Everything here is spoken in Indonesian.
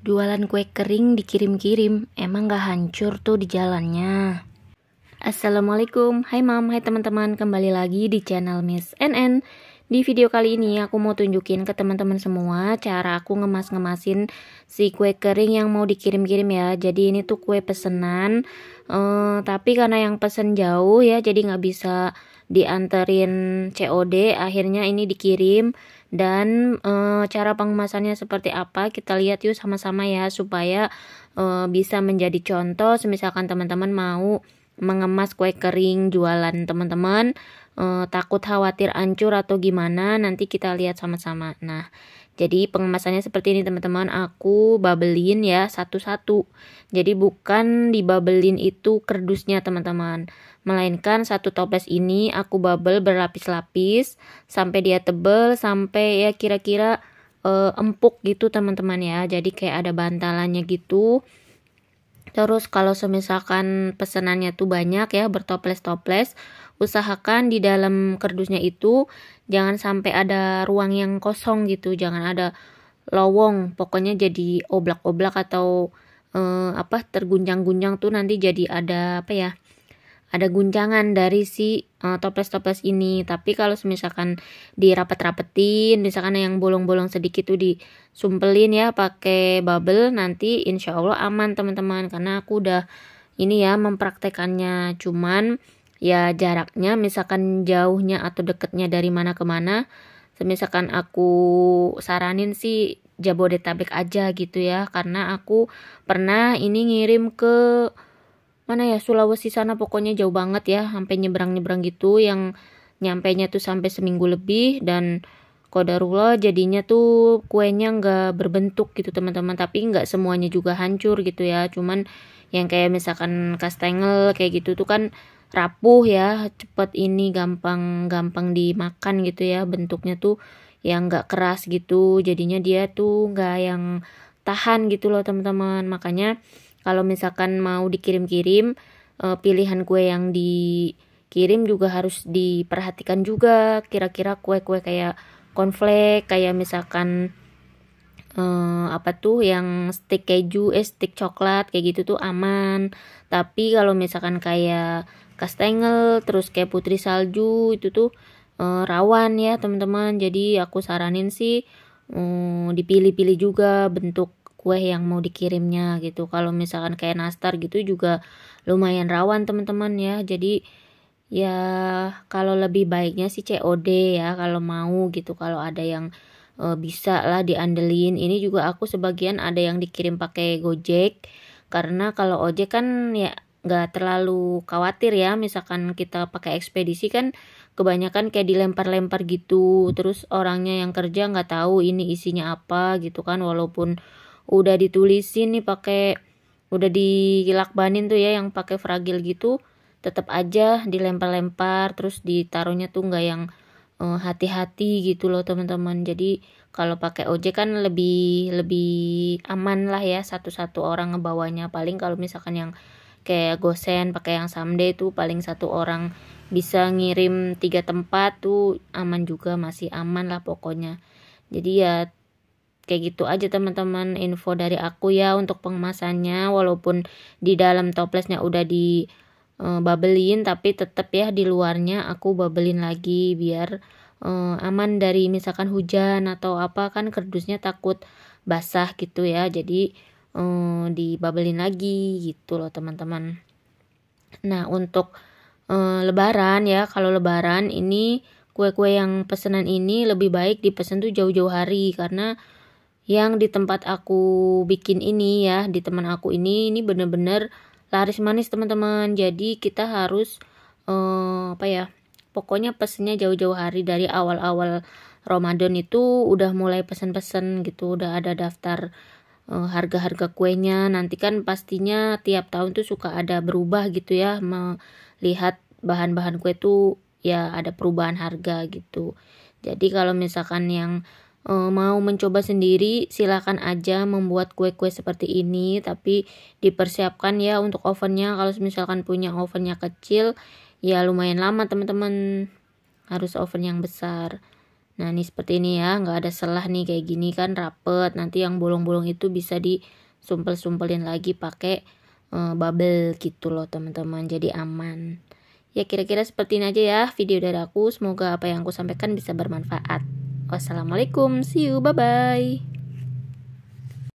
Jualan kue kering dikirim-kirim, emang gak hancur tuh di jalannya. Assalamualaikum, hai mam, hai teman-teman, kembali lagi di channel Miss NN. Di video kali ini aku mau tunjukin ke teman-teman semua cara aku ngemas-ngemasin si kue kering yang mau dikirim-kirim ya. Jadi ini tuh kue pesenan, uh, tapi karena yang pesen jauh ya, jadi gak bisa dianterin COD, akhirnya ini dikirim dan e, cara pengemasannya seperti apa kita lihat yuk sama-sama ya supaya e, bisa menjadi contoh misalkan teman-teman mau mengemas kue kering jualan teman-teman uh, takut khawatir hancur atau gimana nanti kita lihat sama-sama nah jadi pengemasannya seperti ini teman-teman aku babelin ya satu-satu jadi bukan di dibabelin itu kerdusnya teman-teman melainkan satu toples ini aku babel berlapis-lapis sampai dia tebel sampai ya kira-kira uh, empuk gitu teman-teman ya jadi kayak ada bantalannya gitu Terus kalau semisalkan pesenannya tuh banyak ya bertoples-toples, usahakan di dalam kerdusnya itu jangan sampai ada ruang yang kosong gitu, jangan ada lowong, pokoknya jadi oblak-oblak atau eh, apa tergunjang-gunjang tuh nanti jadi ada apa ya? ada guncangan dari si toples eh, toples-toples ini tapi kalau misalkan dirapet-rapetin misalkan yang bolong-bolong sedikit tuh disumpelin ya pakai bubble nanti insya Allah aman teman-teman karena aku udah ini ya mempraktekannya cuman ya jaraknya misalkan jauhnya atau deketnya dari mana ke mana misalkan aku saranin sih Jabodetabek aja gitu ya karena aku pernah ini ngirim ke mana ya Sulawesi sana pokoknya jauh banget ya sampai nyebrang-nyebrang gitu yang nyampe nya tuh sampai seminggu lebih dan kodarullah jadinya tuh kuenya nggak berbentuk gitu teman-teman tapi nggak semuanya juga hancur gitu ya cuman yang kayak misalkan kastengel kayak gitu tuh kan rapuh ya cepet ini gampang gampang dimakan gitu ya bentuknya tuh yang nggak keras gitu jadinya dia tuh nggak yang tahan gitu loh teman-teman makanya kalau misalkan mau dikirim-kirim, uh, pilihan kue yang dikirim juga harus diperhatikan juga. Kira-kira kue-kue kayak konflik kayak misalkan uh, apa tuh yang stick keju, eh stick coklat kayak gitu tuh aman. Tapi kalau misalkan kayak kastengel, terus kayak putri salju itu tuh uh, rawan ya teman-teman. Jadi aku saranin sih um, dipilih-pilih juga bentuk kue yang mau dikirimnya gitu kalau misalkan kayak nastar gitu juga lumayan rawan teman-teman ya jadi ya kalau lebih baiknya sih COD ya kalau mau gitu kalau ada yang e, bisa lah diandelin ini juga aku sebagian ada yang dikirim pakai Gojek karena kalau ojek kan ya nggak terlalu khawatir ya misalkan kita pakai ekspedisi kan kebanyakan kayak dilempar-lempar gitu terus orangnya yang kerja nggak tahu ini isinya apa gitu kan walaupun udah ditulisin nih pakai udah dilakbanin tuh ya yang pakai fragil gitu tetap aja dilempar-lempar terus ditaruhnya tuh nggak yang hati eh, hati-hati gitu loh teman-teman jadi kalau pakai ojek kan lebih lebih aman lah ya satu-satu orang ngebawanya paling kalau misalkan yang kayak gosen pakai yang samde tuh paling satu orang bisa ngirim tiga tempat tuh aman juga masih aman lah pokoknya jadi ya kayak gitu aja teman-teman info dari aku ya untuk pengemasannya walaupun di dalam toplesnya udah di uh, eh, babelin tapi tetap ya di luarnya aku babelin lagi biar uh, aman dari misalkan hujan atau apa kan kerdusnya takut basah gitu ya jadi uh, eh, dibabelin lagi gitu loh teman-teman nah untuk uh, lebaran ya kalau lebaran ini kue-kue yang pesanan ini lebih baik dipesan tuh jauh-jauh hari karena yang di tempat aku bikin ini ya di teman aku ini ini bener-bener laris manis teman-teman jadi kita harus eh, apa ya pokoknya pesennya jauh-jauh hari dari awal-awal Ramadan itu udah mulai pesen-pesen gitu udah ada daftar eh, harga-harga kuenya nanti kan pastinya tiap tahun tuh suka ada berubah gitu ya melihat bahan-bahan kue tuh ya ada perubahan harga gitu jadi kalau misalkan yang Eh, mau mencoba sendiri silahkan aja membuat kue-kue seperti ini tapi dipersiapkan ya untuk ovennya kalau misalkan punya ovennya kecil ya lumayan lama teman-teman harus oven yang besar nah ini seperti ini ya nggak ada selah nih kayak gini kan rapet nanti yang bolong-bolong itu bisa disumpel-sumpelin lagi pakai uh, bubble gitu loh teman-teman jadi aman Ya kira-kira seperti ini aja ya video dari aku. Semoga apa yang aku sampaikan bisa bermanfaat. Wassalamualaikum, see you, bye-bye.